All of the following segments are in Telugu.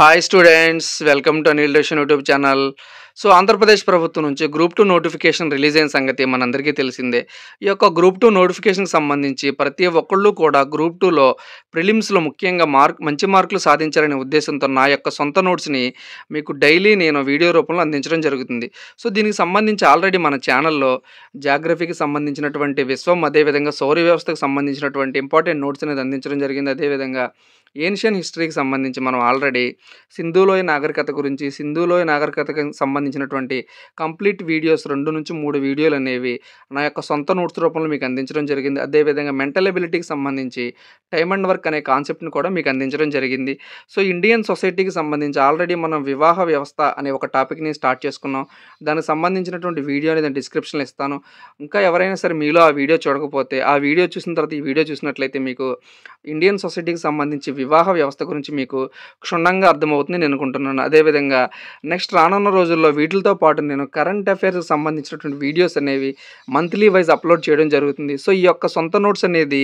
hi students welcome to Anil ration YouTube channel so Andhra Pradesh ప్రభుత్వం నుంచి గ్రూప్ టూ నోటిఫికేషన్ రిలీజ్ అయిన సంగతి మనందరికీ తెలిసిందే ఈ యొక్క గ్రూప్ టూ నోటిఫికేషన్కి సంబంధించి ప్రతి ఒక్కళ్ళు కూడా గ్రూప్ టూలో ప్రిలిమ్స్లో ముఖ్యంగా మార్క్ మంచి మార్కులు సాధించాలనే ఉద్దేశంతో నా యొక్క సొంత నోట్స్ని మీకు డైలీ నేను వీడియో రూపంలో అందించడం జరుగుతుంది సో దీనికి సంబంధించి ఆల్రెడీ మన ఛానల్లో జాగ్రఫీకి సంబంధించినటువంటి విశ్వం అదేవిధంగా సౌర వ్యవస్థకు సంబంధించినటువంటి ఇంపార్టెంట్ నోట్స్ అనేది అందించడం జరిగింది అదేవిధంగా ఏన్షియన్ హిస్టరీకి సంబంధించి మనం ఆల్రెడీ సింధులోయ నాగరికత గురించి సింధులోయ నాగరికతకి సంబంధించినటువంటి కంప్లీట్ వీడియోస్ రెండు నుంచి మూడు వీడియోలు అనేవి నా యొక్క సొంత నోట్స్ రూపంలో మీకు అందించడం జరిగింది అదేవిధంగా మెంటల్ ఎబిలిటీకి సంబంధించి టైమ్ అండ్ వర్క్ అనే కాన్సెప్ట్ని కూడా మీకు అందించడం జరిగింది సో ఇండియన్ సొసైటీకి సంబంధించి ఆల్రెడీ మనం వివాహ వ్యవస్థ అనే ఒక టాపిక్ని స్టార్ట్ చేసుకున్నాం దానికి సంబంధించినటువంటి వీడియో అనేది డిస్క్రిప్షన్లో ఇస్తాను ఇంకా ఎవరైనా సరే మీలో ఆ వీడియో చూడకపోతే ఆ వీడియో చూసిన తర్వాత ఈ వీడియో చూసినట్లయితే మీకు ఇండియన్ సొసైటీకి సంబంధించి వివాహ వ్యవస్థ గురించి మీకు క్షుణ్ణంగా అర్థమవుతుంది నేను అనుకుంటున్నాను అదేవిధంగా నెక్స్ట్ రానున్న రోజుల్లో వీటితో పాటు నేను కరెంట్ అఫైర్స్కి సంబంధించినటువంటి వీడియోస్ అనేవి మంత్లీ వైజ్ అప్లోడ్ చేయడం జరుగుతుంది సో ఈ యొక్క సొంత నోట్స్ అనేది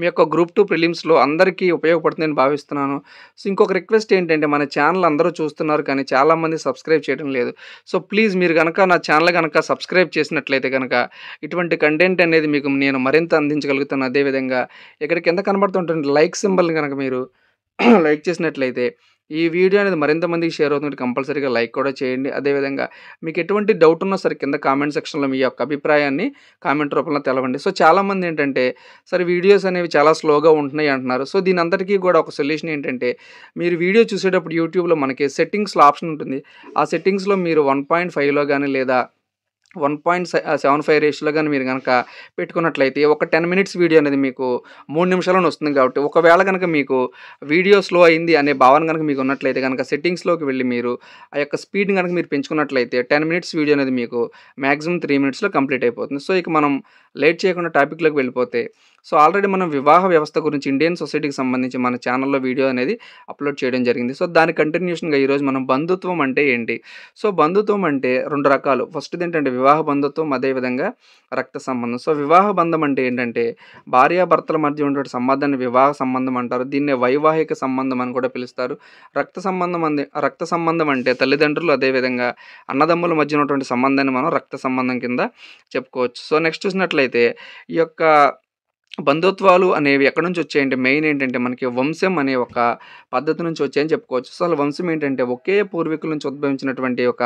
మీ యొక్క గ్రూప్ టూ ప్రిలిమ్స్లో అందరికీ ఉపయోగపడుతుందని భావిస్తున్నాను సో ఇంకొక రిక్వెస్ట్ ఏంటంటే మన ఛానల్ అందరూ చూస్తున్నారు కానీ చాలామంది సబ్స్క్రైబ్ చేయడం లేదు సో ప్లీజ్ మీరు కనుక నా ఛానల్ కనుక సబ్స్క్రైబ్ చేసినట్లయితే కనుక ఇటువంటి కంటెంట్ అనేది మీకు నేను మరింత అందించగలుగుతాను అదేవిధంగా ఇక్కడ కింద కనబడుతుంటుంది లైక్ సింబల్ని కనుక మీరు లైక్ చేసినట్లయితే ఈ వీడియో అనేది మరింత మందికి షేర్ అవుతుంది కంపల్సరీగా లైక్ కూడా చేయండి అదేవిధంగా మీకు ఎటువంటి డౌట్ ఉన్నా సరే కింద కామెంట్ సెక్షన్లో మీ యొక్క అభిప్రాయాన్ని కామెంట్ రూపంలో తెలవండి సో చాలామంది ఏంటంటే సరే వీడియోస్ అనేవి చాలా స్లోగా ఉంటున్నాయి అంటున్నారు సో దీని అందరికీ కూడా ఒక సొల్యూషన్ ఏంటంటే మీరు వీడియో చూసేటప్పుడు యూట్యూబ్లో మనకి సెట్టింగ్స్లో ఆప్షన్ ఉంటుంది ఆ సెట్టింగ్స్లో మీరు వన్ పాయింట్ ఫైవ్లో కానీ లేదా వన్ పాయింట్ సెవెన్ ఫైవ్ రేషియోలో కానీ మీరు కనుక పెట్టుకున్నట్లయితే ఒక టెన్ మినిట్స్ వీడియో అనేది మీకు మూడు నిమిషాలను వస్తుంది కాబట్టి ఒకవేళ కనుక మీకు వీడియో స్లో అయింది అనే భావన కనుక మీకు ఉన్నట్లయితే కనుక సెట్టింగ్స్లోకి వెళ్ళి మీరు ఆ యొక్క స్పీడ్ని కనుక మీరు పెంచుకున్నట్లయితే టెన్ మినిట్స్ వీడియో అనేది మీకు మ్యాక్సిమం త్రీ మినిట్స్లో కంప్లీట్ అయిపోతుంది సో ఇక మనం లేట్ చేయకుండా టాపిక్లోకి వెళ్ళిపోతే సో ఆల్రెడీ మనం వివాహ వ్యవస్థ గురించి ఇండియన్ సొసైటీకి సంబంధించి మన ఛానల్లో వీడియో అనేది అప్లోడ్ చేయడం జరిగింది సో దాని కంటిన్యూషన్గా ఈరోజు మనం బంధుత్వం అంటే ఏంటి సో బంధుత్వం అంటే రెండు రకాలు ఫస్ట్ది ఏంటంటే వివాహ బంధుత్వం అదేవిధంగా రక్త సంబంధం సో వివాహ బంధం అంటే ఏంటంటే భార్యాభర్తల మధ్య ఉన్నటువంటి సంబంధాన్ని వివాహ సంబంధం అంటారు దీన్ని వైవాహిక సంబంధం అని కూడా పిలుస్తారు రక్త సంబంధం అంది రక్త సంబంధం అంటే తల్లిదండ్రులు అదేవిధంగా అన్నదమ్ముల మధ్య ఉన్నటువంటి సంబంధాన్ని మనం రక్త సంబంధం కింద చెప్పుకోవచ్చు సో నెక్స్ట్ చూసినట్లయితే ఈ యొక్క బంధుత్వాలు అనేవి ఎక్కడి నుంచి వచ్చాయంటే మెయిన్ ఏంటంటే మనకి వంశం అనే ఒక పద్ధతి నుంచి వచ్చాయని చెప్పుకోవచ్చు సో అసలు వంశం ఏంటంటే ఒకే పూర్వీకుల నుంచి ఉద్భవించినటువంటి ఒక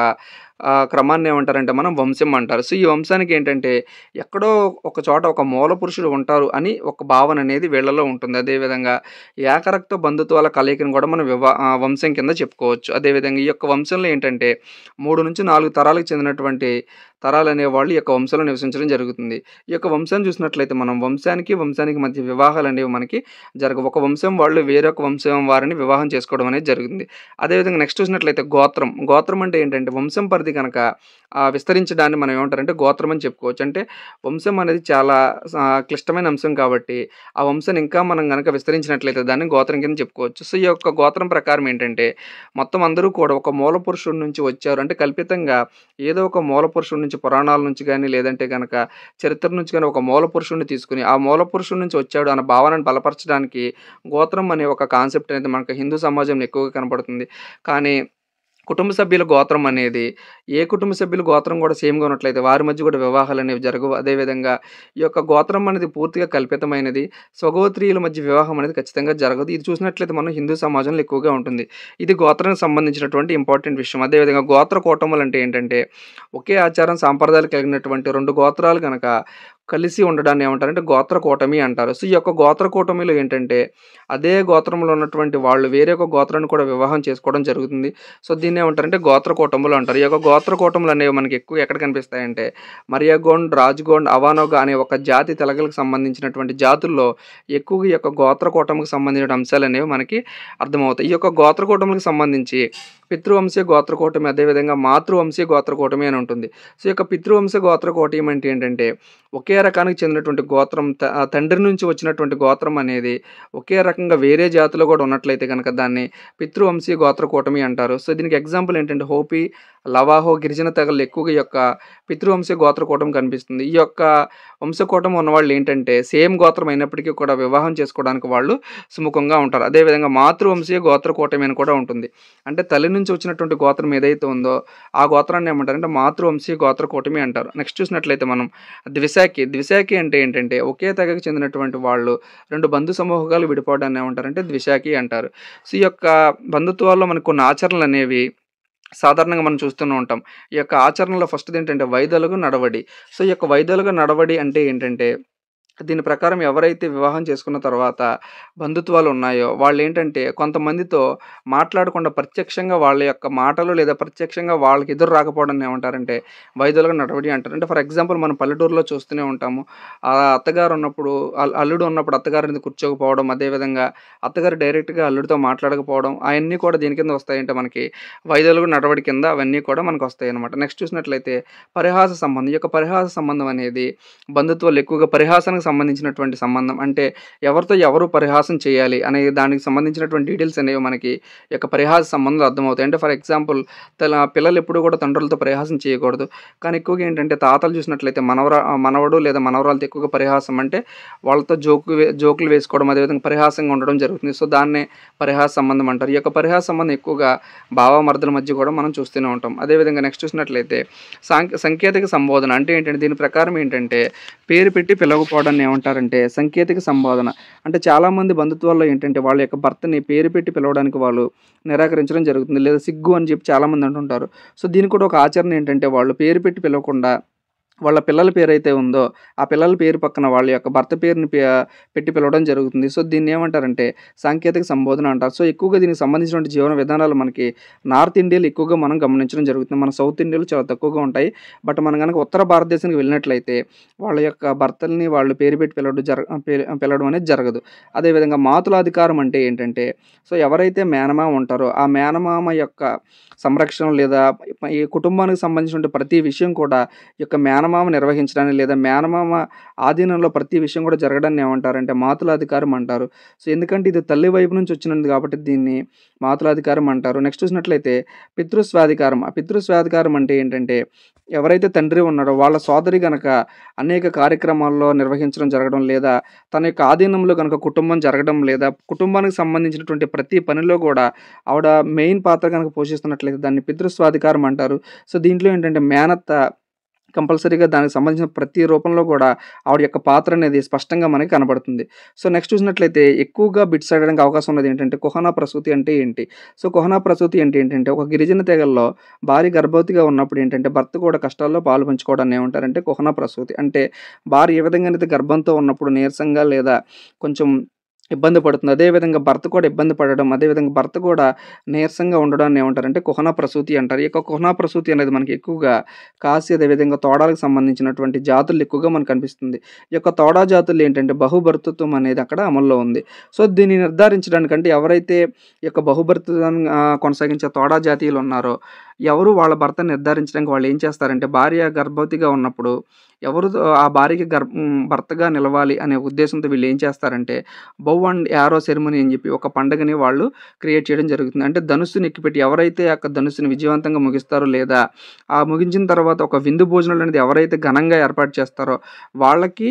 క్రమాన్ని ఏమంటారంటే మనం వంశం అంటారు సో ఈ వంశానికి ఏంటంటే ఎక్కడో ఒక చోట ఒక మూల పురుషులు ఉంటారు అని ఒక భావన అనేది వీళ్ళలో ఉంటుంది అదేవిధంగా ఏకరక్త బంధుత్వాల కలయికను కూడా మనం వివా వంశం కింద చెప్పుకోవచ్చు అదేవిధంగా ఈ యొక్క వంశంలో ఏంటంటే మూడు నుంచి నాలుగు తరాలకు చెందినటువంటి తరాలు అనేవాళ్ళు ఈ యొక్క వంశంలో నివసించడం జరుగుతుంది ఈ యొక్క వంశాన్ని చూసినట్లయితే మనం వంశానికి వంశానికి మధ్య వివాహాలు అనేవి మనకి జరగవు ఒక వంశం వాళ్ళు వేరొక వంశం వారిని వివాహం చేసుకోవడం అనేది జరిగింది అదేవిధంగా నెక్స్ట్ చూసినట్లయితే గోత్రం గోత్రం అంటే ఏంటంటే వంశం పరిధి కనుక విస్తరించడాన్ని మనం ఏమంటారంటే గోత్రం అని చెప్పుకోవచ్చు అంటే వంశం అనేది చాలా క్లిష్టమైన అంశం కాబట్టి ఆ వంశం ఇంకా మనం కనుక విస్తరించినట్లయితే దాన్ని గోత్రం కింద చెప్పుకోవచ్చు సో ఈ యొక్క గోత్రం ప్రకారం ఏంటంటే మొత్తం అందరూ కూడా ఒక మూల పురుషుడి నుంచి వచ్చారు అంటే కల్పితంగా ఏదో ఒక మూల పురుషుడి నుంచి పురాణాల నుంచి కానీ లేదంటే కనుక చరిత్ర నుంచి కానీ ఒక మూల పురుషుడిని తీసుకుని ఆ మూల పూర్వపురుషుడి నుంచి వచ్చాడు అన్న భావనను బలపరచడానికి గోత్రం అనే ఒక కాన్సెప్ట్ అనేది మనకు హిందూ సమాజంలో ఎక్కువగా కనపడుతుంది కానీ కుటుంబ సభ్యుల గోత్రం అనేది ఏ కుటుంబ సభ్యుల గోత్రం కూడా సేమ్గా ఉన్నట్లయితే వారి మధ్య కూడా వివాహాలు అనేవి జరగవు అదేవిధంగా ఈ యొక్క గోత్రం అనేది పూర్తిగా కల్పితమైనది స్వగోత్రీయుల మధ్య వివాహం అనేది ఖచ్చితంగా జరగదు ఇది చూసినట్లయితే మనం హిందూ సమాజంలో ఎక్కువగా ఉంటుంది ఇది గోత్రానికి సంబంధించినటువంటి ఇంపార్టెంట్ విషయం అదేవిధంగా గోత్ర కూటములు అంటే ఏంటంటే ఒకే ఆచారం సాంప్రదాయాలు కలిగినటువంటి రెండు గోత్రాలు కనుక కలిసి ఉండడాన్ని ఏమంటారంటే గోత్ర కూటమి అంటారు సో ఈ యొక్క గోత్ర కూటమిలో ఏంటంటే అదే గోత్రంలో ఉన్నటువంటి వాళ్ళు వేరే ఒక గోత్రాన్ని కూడా వివాహం చేసుకోవడం జరుగుతుంది సో దీన్ని ఏమంటారంటే గోత్ర కూటములు అంటారు ఈ యొక్క గోత్ర కూటములు అనేవి మనకి ఎక్కువ ఎక్కడ కనిపిస్తాయంటే మరియగోండ్ రాజ్గోండ్ అవానోగ అనే ఒక జాతి తెలగలకు సంబంధించినటువంటి జాతుల్లో ఎక్కువగా ఈ యొక్క గోత్ర కూటమికి సంబంధించిన అంశాలు అనేవి మనకి అర్థమవుతాయి ఈ యొక్క గోత్ర కూటములకు సంబంధించి పితృవంశీయ గోత్ర కూటమి అదేవిధంగా మాతృవంశీయ గోత్ర కూటమి అని ఉంటుంది సో ఈ యొక్క పితృవంశ గోత్ర కూటమి అంటే ఏంటంటే ఒకే ఒకే రకానికి చెందినటువంటి గోత్రం తండ్రి నుంచి వచ్చినటువంటి గోత్రం అనేది ఒకే రకంగా వేరే జాతిలో కూడా ఉన్నట్లయితే కనుక దాన్ని పితృవంశీ గోత్ర కూటమి అంటారు సో దీనికి ఎగ్జాంపుల్ ఏంటంటే హోపీ లవాహో గిరిజన తెగలు ఎక్కువగా యొక్క పితృవంశ గోత్రకూటం కనిపిస్తుంది ఈ యొక్క వంశకూటం ఉన్నవాళ్ళు ఏంటంటే సేమ్ గోత్రం అయినప్పటికీ కూడా వివాహం చేసుకోవడానికి వాళ్ళు సుముఖంగా ఉంటారు అదేవిధంగా మాతృవంశీయ గోత్రకూటమైన కూడా ఉంటుంది అంటే తల్లి నుంచి వచ్చినటువంటి గోత్రం ఏదైతే ఉందో ఆ గోత్రాన్ని ఏమంటారంటే మాతృవంశీయ గోత్రకూటమి అంటారు నెక్స్ట్ చూసినట్లయితే మనం ద్విశాఖి ద్విశాఖి అంటే ఏంటంటే ఒకే తెగకు చెందినటువంటి వాళ్ళు రెండు బంధు సమూహాలు విడిపోవడాన్ని ఏమంటారంటే ద్విశాఖి అంటారు సో ఈ యొక్క బంధుత్వాల్లో మనకు కొన్ని ఆచరణలు అనేవి సాధారణంగా మనం చూస్తూనే ఉంటాం ఈ యొక్క ఆచరణలో ఫస్ట్ది ఏంటంటే వైదలుగు నడవడి సో ఈ యొక్క వైదలుగు నడవడి అంటే ఏంటంటే దీని ప్రకారం ఎవరైతే వివాహం చేసుకున్న తర్వాత బంధుత్వాలు ఉన్నాయో వాళ్ళు ఏంటంటే కొంతమందితో మాట్లాడకుండా ప్రత్యక్షంగా వాళ్ళ యొక్క మాటలు లేదా ప్రత్యక్షంగా వాళ్ళకి ఎదురు రాకపోవడం ఏమంటారంటే వైద్యులుగా నడవడి అంటారు అంటే ఫర్ ఎగ్జాంపుల్ మనం పల్లెటూరులో చూస్తూనే ఉంటాము ఆ అత్తగారు ఉన్నప్పుడు అల్లుడు ఉన్నప్పుడు అత్తగారు అనేది కూర్చోకపోవడం అదేవిధంగా అత్తగారు డైరెక్ట్గా అల్లుడితో మాట్లాడకపోవడం అవన్నీ కూడా దీని కింద వస్తాయంటే మనకి వైద్యులుగు నడవడి కింద అవన్నీ కూడా మనకు వస్తాయి అనమాట నెక్స్ట్ చూసినట్లయితే పరిహాస సంబంధం ఈ యొక్క పరిహాస సంబంధం అనేది బంధుత్వాలు ఎక్కువగా పరిహాసానికి సంబంధించినటువంటి సంబంధం అంటే ఎవరితో ఎవరు పరిహాసం చేయాలి అనే దానికి సంబంధించినటువంటి డీటెయిల్స్ అనేవి మనకి యొక్క పరిహాస సంబంధాలు అర్థమవుతాయి అంటే ఫర్ ఎగ్జాంపుల్ తన పిల్లలు ఎప్పుడు కూడా తండ్రులతో పరిహాసం చేయకూడదు కానీ ఎక్కువగా ఏంటంటే తాతలు చూసినట్లయితే మనవరా మనవడు లేదా మనవరాలతో ఎక్కువగా పరిహాసం అంటే వాళ్ళతో జోకు జోకులు వేసుకోవడం అదేవిధంగా పరిహాసంగా ఉండడం జరుగుతుంది సో దాన్నే పరిహాస సంబంధం అంటారు ఈ యొక్క పరిహాస సంబంధం ఎక్కువగా మర్దల మధ్య కూడా మనం చూస్తూనే ఉంటాం అదేవిధంగా నెక్స్ట్ చూసినట్లయితే సాంకే సంకేతిక సంబోధన అంటే ఏంటంటే దీని ప్రకారం ఏంటంటే పేరు పెట్టి పిలవకపోవడం సంబోధన ఏమంటారంటే సంకేతిక సంబోధన అంటే చాలామంది బంధుత్వాల్లో ఏంటంటే వాళ్ళ యొక్క భర్తని పేరు పెట్టి పిలవడానికి వాళ్ళు నిరాకరించడం జరుగుతుంది లేదా సిగ్గు అని చెప్పి చాలామంది అంటుంటారు సో దీనికి కూడా ఒక ఆచరణ ఏంటంటే వాళ్ళు పేరు పెట్టి పిలవకుండా వాళ్ళ పిల్లల పేరు అయితే ఉందో ఆ పిల్లల పేరు పక్కన వాళ్ళ యొక్క భర్త పేరుని పెట్టి పిలవడం జరుగుతుంది సో దీన్ని ఏమంటారంటే సాంకేతిక సంబోధన అంటారు సో ఎక్కువగా దీనికి సంబంధించినటువంటి జీవన విధానాలు మనకి నార్త్ ఇండియాలో ఎక్కువగా మనం గమనించడం జరుగుతుంది మన సౌత్ ఇండియాలో చాలా తక్కువగా ఉంటాయి బట్ మనం కనుక ఉత్తర భారతదేశానికి వెళ్ళినట్లయితే వాళ్ళ యొక్క భర్తల్ని వాళ్ళు పేరు పెట్టి పిలవడం జర పిలవడం అనేది జరగదు అదేవిధంగా అధికారం అంటే ఏంటంటే సో ఎవరైతే మేనమామ ఉంటారో ఆ మేనమామ యొక్క సంరక్షణ లేదా ఈ కుటుంబానికి సంబంధించిన ప్రతి విషయం కూడా యొక్క మేనమా మేనమామ నిర్వహించడాన్ని లేదా మేనమామ ఆధీనంలో ప్రతి విషయం కూడా జరగడాన్ని ఏమంటారంటే అధికారం అంటారు సో ఎందుకంటే ఇది తల్లి వైపు నుంచి వచ్చినది కాబట్టి దీన్ని మాతులాధికారం అంటారు నెక్స్ట్ చూసినట్లయితే పితృస్వాధికారం ఆ పితృస్వాధికారం అంటే ఏంటంటే ఎవరైతే తండ్రి ఉన్నారో వాళ్ళ సోదరి గనక అనేక కార్యక్రమాల్లో నిర్వహించడం జరగడం లేదా తన యొక్క ఆధీనంలో కనుక కుటుంబం జరగడం లేదా కుటుంబానికి సంబంధించినటువంటి ప్రతి పనిలో కూడా ఆవిడ మెయిన్ పాత్ర కనుక పోషిస్తున్నట్లయితే దాన్ని పితృస్వాధికారం అంటారు సో దీంట్లో ఏంటంటే మేనత్త కంపల్సరీగా దానికి సంబంధించిన ప్రతి రూపంలో కూడా ఆవిడ యొక్క పాత్ర అనేది స్పష్టంగా మనకి కనబడుతుంది సో నెక్స్ట్ చూసినట్లయితే ఎక్కువగా బిట్స్ అడగడానికి అవకాశం ఉన్నది ఏంటంటే కుహనా ప్రసూతి అంటే ఏంటి సో కుహనా ప్రసూతి అంటే ఏంటంటే ఒక గిరిజన తెగల్లో భార్య గర్భవతిగా ఉన్నప్పుడు ఏంటంటే భర్త కూడా కష్టాల్లో పాలు పంచుకోవడాన్ని ఏమంటారంటే కుహనా ప్రసూతి అంటే భార్య ఏ విధంగా అయితే గర్భంతో ఉన్నప్పుడు నీరసంగా లేదా కొంచెం ఇబ్బంది పడుతుంది అదేవిధంగా భర్త కూడా ఇబ్బంది పడడం అదేవిధంగా భర్త కూడా నీరసంగా ఉండడాన్ని ఏమంటారంటే కుహన ప్రసూతి అంటారు ఈ యొక్క కుహన ప్రసూతి అనేది మనకి ఎక్కువగా కాశీ అదేవిధంగా తోడాలకు సంబంధించినటువంటి జాతులు ఎక్కువగా మనకు కనిపిస్తుంది ఈ యొక్క తోడా జాతులు ఏంటంటే బహుభర్తృత్వం అనేది అక్కడ అమల్లో ఉంది సో దీన్ని నిర్ధారించడానికంటే ఎవరైతే ఈ యొక్క బహుభర్తృత్వం కొనసాగించే తోడా జాతీయులు ఉన్నారో ఎవరు వాళ్ళ భర్త నిర్ధారించడానికి వాళ్ళు ఏం చేస్తారంటే భార్య గర్భవతిగా ఉన్నప్పుడు ఎవరు ఆ భార్యకి గర్ భర్తగా నిలవాలి అనే ఉద్దేశంతో వీళ్ళు ఏం చేస్తారంటే బౌ అండ్ యారో సెరమనీ అని చెప్పి ఒక పండగని వాళ్ళు క్రియేట్ చేయడం జరుగుతుంది అంటే ధనుస్సుని ఎక్కిపెట్టి ఎవరైతే ఆ ధనుస్సుని విజయవంతంగా ముగిస్తారో లేదా ఆ ముగించిన తర్వాత ఒక విందు భోజనాలు అనేది ఎవరైతే ఘనంగా ఏర్పాటు చేస్తారో వాళ్ళకి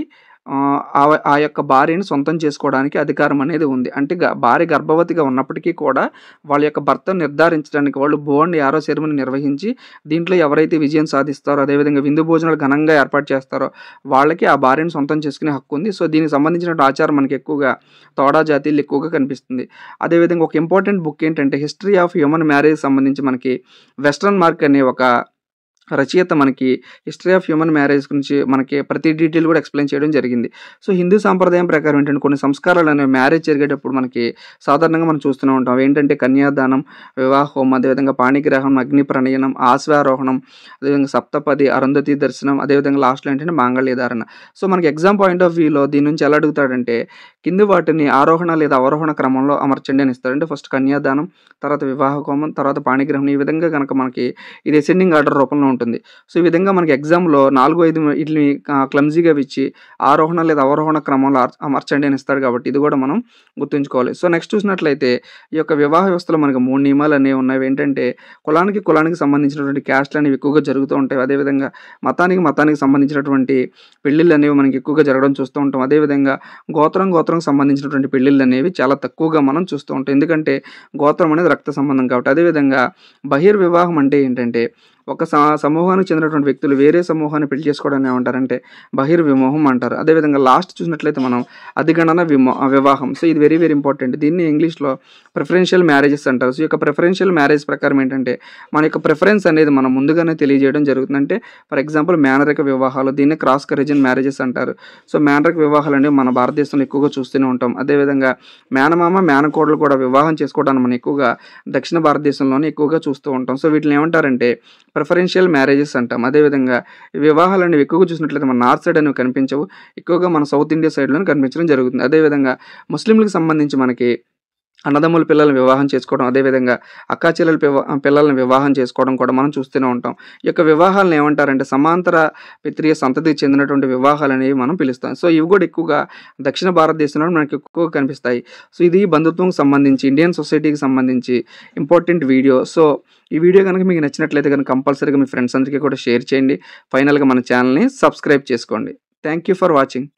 ఆ యొక్క భార్యని సొంతం చేసుకోవడానికి అధికారం అనేది ఉంది అంటే భార్య గర్భవతిగా ఉన్నప్పటికీ కూడా వాళ్ళ యొక్క భర్త నిర్ధారించడానికి వాళ్ళు బోన్ యారో సెరమని నిర్వహించి దీంట్లో ఎవరైతే విజయం సాధిస్తారో అదేవిధంగా విందు భోజనాలు ఘనంగా ఏర్పాటు చేస్తారో వాళ్ళకి ఆ భార్యను సొంతం చేసుకునే హక్కు ఉంది సో దీనికి సంబంధించిన ఆచారం మనకి ఎక్కువగా తోడా జాతీయులు ఎక్కువగా కనిపిస్తుంది అదేవిధంగా ఒక ఇంపార్టెంట్ బుక్ ఏంటంటే హిస్టరీ ఆఫ్ హ్యూమన్ మ్యారేజ్ సంబంధించి మనకి వెస్ట్రన్ మార్క్ అనే ఒక రచయిత మనకి హిస్టరీ ఆఫ్ హ్యూమన్ మ్యారేజ్ గురించి మనకి ప్రతి డీటెయిల్ కూడా ఎక్స్ప్లెయిన్ చేయడం జరిగింది సో హిందూ సాంప్రదాయం ప్రకారం ఏంటంటే కొన్ని సంస్కారాలు అనేవి మ్యారేజ్ జరిగేటప్పుడు మనకి సాధారణంగా మనం చూస్తూనే ఉంటాం ఏంటంటే కన్యాదానం వివాహం అదేవిధంగా పాణిగ్రహం అగ్ని ప్రణయనం ఆశ్వారోహణం అదేవిధంగా సప్తపది అరుంధతి దర్శనం అదేవిధంగా లాస్ట్లో ఏంటంటే మాంగళ్యధారణ సో మనకి ఎగ్జామ్ పాయింట్ ఆఫ్ వ్యూలో దీని నుంచి ఎలా అడుగుతాడంటే కింది వాటిని ఆరోహణ లేదా అవరోహణ క్రమంలో అమర్చండి అని ఇస్తాడు అంటే ఫస్ట్ కన్యాదానం తర్వాత వివాహ హోమం తర్వాత పాణిగ్రహం ఈ విధంగా కనుక మనకి ఇది అసెండింగ్ ఆర్డర్ రూపంలో ఉంటుంది ఉంటుంది సో ఈ విధంగా మనకి ఎగ్జామ్లో నాలుగు ఐదు వీటిని క్లమ్జీగా ఇచ్చి ఆరోహణ లేదా అవరోహణ క్రమంలో అమర్చండి అని ఇస్తాడు కాబట్టి ఇది కూడా మనం గుర్తుంచుకోవాలి సో నెక్స్ట్ చూసినట్లయితే ఈ యొక్క వివాహ వ్యవస్థలో మనకి మూడు నియమాలు అనేవి ఉన్నాయి ఏంటంటే కులానికి కులానికి సంబంధించినటువంటి క్యాస్ట్లు అనేవి ఎక్కువగా జరుగుతూ ఉంటాయి అదేవిధంగా మతానికి మతానికి సంబంధించినటువంటి పెళ్ళిళ్ళు అనేవి మనకి ఎక్కువగా జరగడం చూస్తూ ఉంటాం అదేవిధంగా గోత్రం గోత్రం సంబంధించినటువంటి పెళ్ళిళ్ళు అనేవి చాలా తక్కువగా మనం చూస్తూ ఉంటాం ఎందుకంటే గోత్రం అనేది రక్త సంబంధం కాబట్టి అదేవిధంగా బహిర్వివాహం అంటే ఏంటంటే ఒక సమూహానికి చెందినటువంటి వ్యక్తులు వేరే సమూహాన్ని పెళ్లి చేసుకోవడం ఏమంటారంటే బహిర్ విమోహం అంటారు అదేవిధంగా లాస్ట్ చూసినట్లయితే మనం అధిగణన విమో వివాహం సో ఇది వెరీ వెరీ ఇంపార్టెంట్ దీన్ని ఇంగ్లీష్లో ప్రిఫరెన్షియల్ మ్యారేజెస్ అంటారు సో ఈ యొక్క ప్రిఫరెన్షియల్ మ్యారేజ్ ప్రకారం ఏంటంటే మన యొక్క ప్రిఫరెన్స్ అనేది మనం ముందుగానే తెలియజేయడం జరుగుతుందంటే ఫర్ ఎగ్జాంపుల్ మేనరిక వివాహాలు దీన్ని క్రాస్ కరిజన్ మ్యారేజెస్ అంటారు సో మేనరిక వివాహాలు అనేవి మన భారతదేశంలో ఎక్కువగా చూస్తూనే ఉంటాం అదేవిధంగా మేనమామ మేనకోడలు కూడా వివాహం చేసుకోవడానికి మనం ఎక్కువగా దక్షిణ భారతదేశంలోనే ఎక్కువగా చూస్తూ ఉంటాం సో వీటిని ఏమంటారంటే ప్రిఫరెన్షియల్ మ్యారేజెస్ అంటాం అదేవిధంగా వివాహాలను ఎక్కువగా చూసినట్లయితే మన నార్త్ సైడ్ అనేవి కనిపించవు ఎక్కువగా మన సౌత్ ఇండియా సైడ్లోనే కనిపించడం జరుగుతుంది అదేవిధంగా ముస్లింలకు సంబంధించి మనకి అన్నదమ్ముల పిల్లల్ని వివాహం చేసుకోవడం అదేవిధంగా అక్కా చెల్లెల పిల్లల్ని వివాహం చేసుకోవడం కూడా మనం చూస్తూనే ఉంటాం ఈ యొక్క వివాహాలను ఏమంటారంటే సమాంతర పిత్రీయ సంతతికి చెందినటువంటి వివాహాలు అనేవి మనం పిలుస్తాం సో ఇవి కూడా ఎక్కువగా దక్షిణ భారతదేశంలో మనకి ఎక్కువగా కనిపిస్తాయి సో ఇది బంధుత్వం సంబంధించి ఇండియన్ సొసైటీకి సంబంధించి ఇంపార్టెంట్ వీడియో సో ఈ వీడియో కనుక మీకు నచ్చినట్లయితే కనుక కంపల్సరీగా మీ ఫ్రెండ్స్ అందరికీ కూడా షేర్ చేయండి ఫైనల్గా మన ఛానల్ని సబ్స్క్రైబ్ చేసుకోండి థ్యాంక్ యూ ఫర్ వాచింగ్